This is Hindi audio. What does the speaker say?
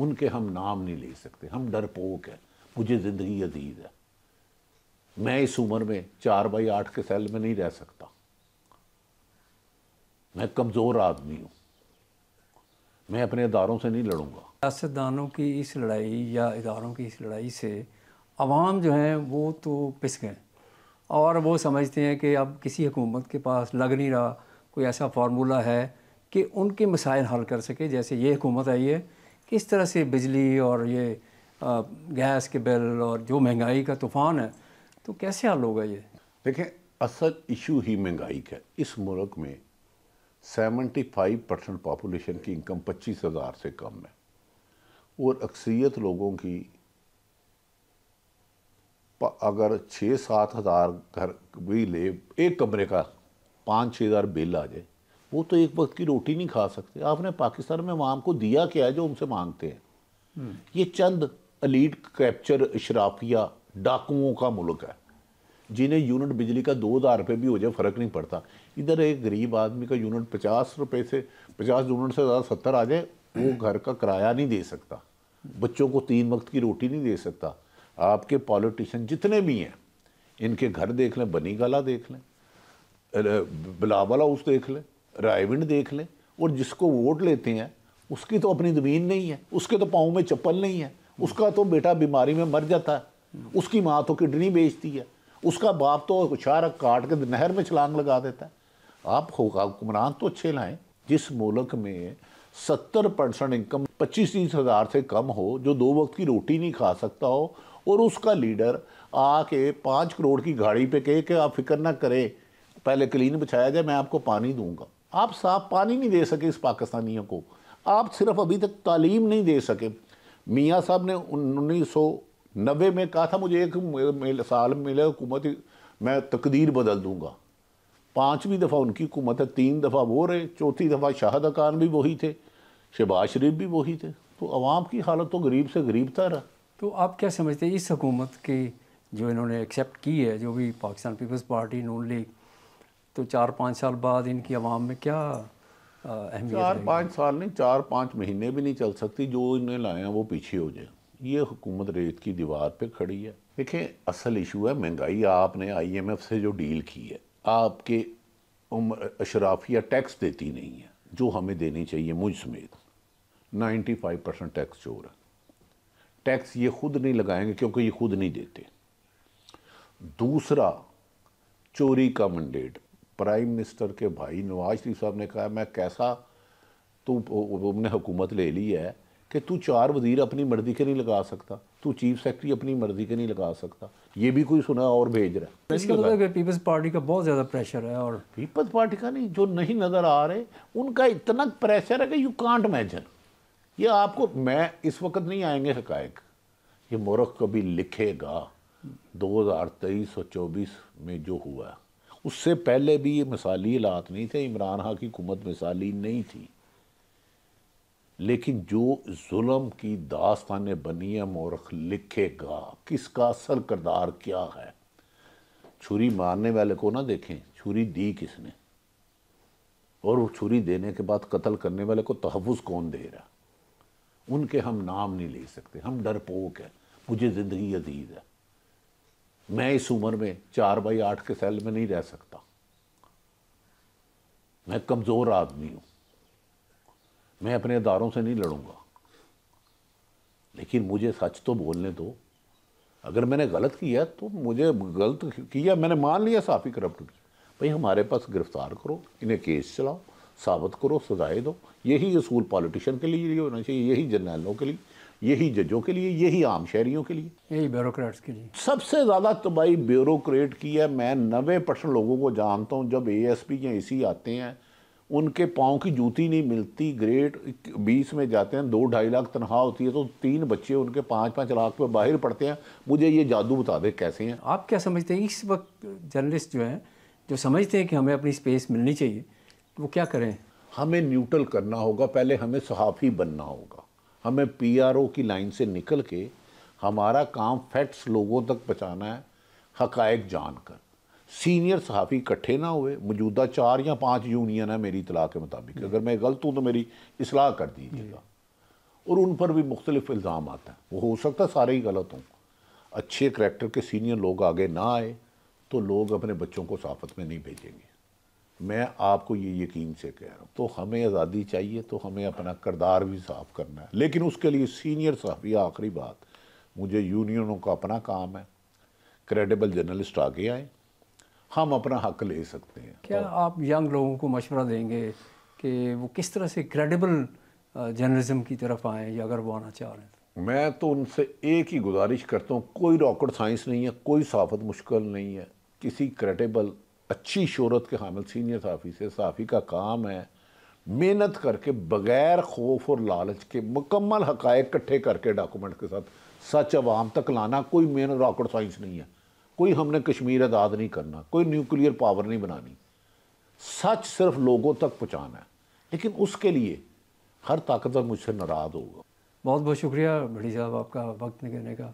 उनके हम नाम नहीं ले सकते हम डरपोक हैं मुझे ज़िंदगी अजीज है मैं इस उम्र में चार बाई आठ के सेल में नहीं रह सकता मैं कमज़ोर आदमी हूँ मैं अपने इदारों से नहीं लड़ूंगा सियासतदानों की इस लड़ाई या इदारों की इस लड़ाई से आवाम जो हैं वो तो पिस गए और वो समझते हैं कि अब किसी हुकूमत के पास लग नहीं रहा कोई ऐसा फार्मूला है कि उनके मसाइल हल कर सके जैसे ये हुकूमत आई है इस तरह से बिजली और ये गैस के बिल और जो महंगाई का तूफ़ान है तो कैसे हल होगा ये देखें असल इशू ही महंगाई का इस मुल्क में 75 परसेंट पॉपुलेशन की इनकम पच्चीस हज़ार से कम है और अक्सरियत लोगों की अगर छः सात हज़ार घर भी ले एक कमरे का पाँच छः हज़ार बिल आ जाए वो तो एक वक्त की रोटी नहीं खा सकते आपने पाकिस्तान में आवाम को दिया क्या है जो उनसे मांगते हैं हम्म। ये चंद अलीट कैप्चर शराफिया डाकुओं का मुल्क है जिन्हें यूनिट बिजली का दो हज़ार रुपये भी हो जाए फ़र्क नहीं पड़ता इधर एक गरीब आदमी का यूनिट पचास रुपये से पचास यूनिट से ज़्यादा सत्तर आ जाए वो हम्म। घर का किराया नहीं दे सकता बच्चों को तीन वक्त की रोटी नहीं दे सकता आपके पॉलिटिशियन जितने भी हैं इनके घर देख लें बनी गला देख लें बिलावला हाउस देख लें रायविंड देख लें और जिसको वोट लेते हैं उसकी तो अपनी ज़मीन नहीं है उसके तो पाँव में चप्पल नहीं है उसका तो बेटा बीमारी में मर जाता है उसकी माँ तो किडनी बेचती है उसका बाप तो कुशार काट के नहर में छलांग लगा देता है आप हुक्मरान तो अच्छे लाएं जिस मुल्क में सत्तर परसेंट इनकम पच्चीस तीस हज़ार से कम हो जो दो वक्त की रोटी नहीं खा सकता हो और उसका लीडर आके पाँच करोड़ की गाड़ी पे कहे कि आप फिक्र ना करें पहले क्लीन बिछाया जाए मैं आपको पानी दूंगा आप साफ पानी नहीं दे सके इस पाकिस्तानियों को आप सिर्फ अभी तक तालीम नहीं दे सके मियाँ साहब ने उन्नीस सौ में कहा था मुझे एक साल मिले हुकूमत मैं तकदीर बदल दूँगा पाँचवीं दफ़ा उनकी हुकूमत है तीन दफ़ा वो रहे चौथी दफ़ा शाहदा खान भी वही थे शहबाज शरीफ भी वही थे तो आवाम की हालत तो गरीब से गरीब था रहा तो आप क्या समझते हैं इस हुकूमत की जो इन्होंने एक्सेप्ट की है जो भी Pakistan Peoples Party Noon League तो चार पाँच साल बाद इनकी आवाम में क्या अहमियत चार पाँच साल नहीं चार पाँच महीने भी नहीं चल सकती जो इन्हें लाए वो पीछे हो जाए ये हुकूमत रेत की दीवार पर खड़ी है देखें असल इशू है महंगाई आपने आई एम एफ से जो डील की है आपके अशराफिया टैक्स देती नहीं है जो हमें देनी चाहिए मुझ समेत नाइन्टी फाइव परसेंट टैक्स चोर है टैक्स ये खुद नहीं लगाएंगे क्योंकि ये खुद नहीं देते दूसरा चोरी का मंडेट प्राइम मिनिस्टर के भाई नवाज शरीफ साहब ने कहा मैं कैसा तू तुमने हुकूमत ले ली है कि तू चार वजीर अपनी मर्जी के नहीं लगा सकता तू चीफ सेक्रेटरी अपनी मर्जी के नहीं लगा सकता ये भी कोई सुना और भेज रहा है तो इसके मतलब पीपल्स पार्टी का बहुत ज़्यादा प्रेशर है और पीपल्स पार्टी का नहीं जो नहीं नज़र आ रहे उनका इतना प्रेशर है कि यू कांट इमेजन ये आपको मैं इस वक्त नहीं आएंगे हकायक ये मोरख कभी लिखेगा तेईस और चौबीस में जो हुआ उससे पहले भी ये मिसाली हालात नहीं थे इमरान खां की हुकूमत मिसाली नहीं थी लेकिन जो जुल्म की दास्तान है मोरख लिखेगा किसका असल करदार क्या है छुरी मारने वाले को ना देखें छुरी दी किसने और वो छुरी देने के बाद कत्ल करने वाले को तहफ़ कौन दे रहा उनके हम नाम नहीं ले सकते हम डरपोक हैं मुझे ज़िंदगी अजीज है मैं इस उम्र में चार बाई आठ के सेल में नहीं रह सकता मैं कमज़ोर आदमी हूँ मैं अपने इदारों से नहीं लड़ूंगा लेकिन मुझे सच तो बोलने दो अगर मैंने गलत किया तो मुझे गलत किया मैंने मान लिया साफ़ी करप्ट भाई हमारे पास गिरफ्तार करो इन्हें केस चलाओ साबित करो सजाए दो यही असूल पॉलिटिशियन के लिए होना चाहिए यही जर्नैलों के लिए यही जजों के लिए यही आम शहरियों के लिए यही ब्यूरोक्रेट्स के लिए सबसे ज़्यादा तबाही तो ब्यूरोक्रेट की है मैं नबे परसेंट लोगों को जानता हूँ जब ए एस पी या ए सी आते हैं उनके पाँव की जूती नहीं मिलती ग्रेड बीस में जाते हैं दो ढाई लाख तनख्वाह होती है तो तीन बच्चे उनके पाँच पाँच लाख पे बाहर पढ़ते हैं मुझे ये जादू बता दे कैसे हैं आप क्या समझते हैं इस वक्त जर्नलिस्ट जो हैं जो समझते हैं कि हमें अपनी स्पेस मिलनी चाहिए वो क्या करें हमें न्यूट्रल करना होगा पहले हमें सहाफ़ी बनना होगा हमें पीआरओ की लाइन से निकल के हमारा काम फैक्ट्स लोगों तक पहुँचाना है हकायक जानकर सीनियर सहाफ़ी इकट्ठे ना हुए मौजूदा चार या पांच यूनियन है मेरी इतला के मुताबिक अगर मैं गलत हूँ तो मेरी इसलाह कर दीजिएगा और उन पर भी मुख्तलिफ इल्ज़ाम आता है वो हो सकता है सारे ही गलत हों अच्छे करेक्टर के सीनियर लोग आगे ना आए तो लोग अपने बच्चों को सहाफत में नहीं भेजेंगे मैं आपको ये यकीन से कह रहा हूँ तो हमें आज़ादी चाहिए तो हमें अपना किरदार भी साफ करना है लेकिन उसके लिए सीनियर साहब ये आखिरी बात मुझे यूनियनों का अपना काम है क्रेडिबल जर्नलिस्ट आगे आए हम अपना हक ले सकते हैं क्या तो, आप यंग लोगों को मशवरा देंगे कि वो किस तरह से क्रेडिबल जर्नलिज्म की तरफ आएँ या अगर वो आना चाह रहे हैं तो? मैं तो उनसे एक ही गुजारिश करता हूँ कोई रॉकेट साइंस नहीं है कोई साफत मुश्किल नहीं है किसी क्रेडिबल अच्छी शहरत के हामिल सीनियर साफ़ी से साफ़ी का काम है मेहनत करके बग़ैर खौफ और लालच के मुकम्मल हक़ इकट्ठे करके डॉक्यूमेंट के साथ सच अवाम तक लाना कोई मेन रॉकेट साइंस नहीं है कोई हमने कश्मीर आज़ाद नहीं करना कोई न्यूक्लियर पावर नहीं बनानी सच सिर्फ लोगों तक पहुँचाना है लेकिन उसके लिए हर ताकतवर मुझसे नाराज़ होगा बहुत बहुत शुक्रिया बड़ी साहब आपका वक्त निकलने का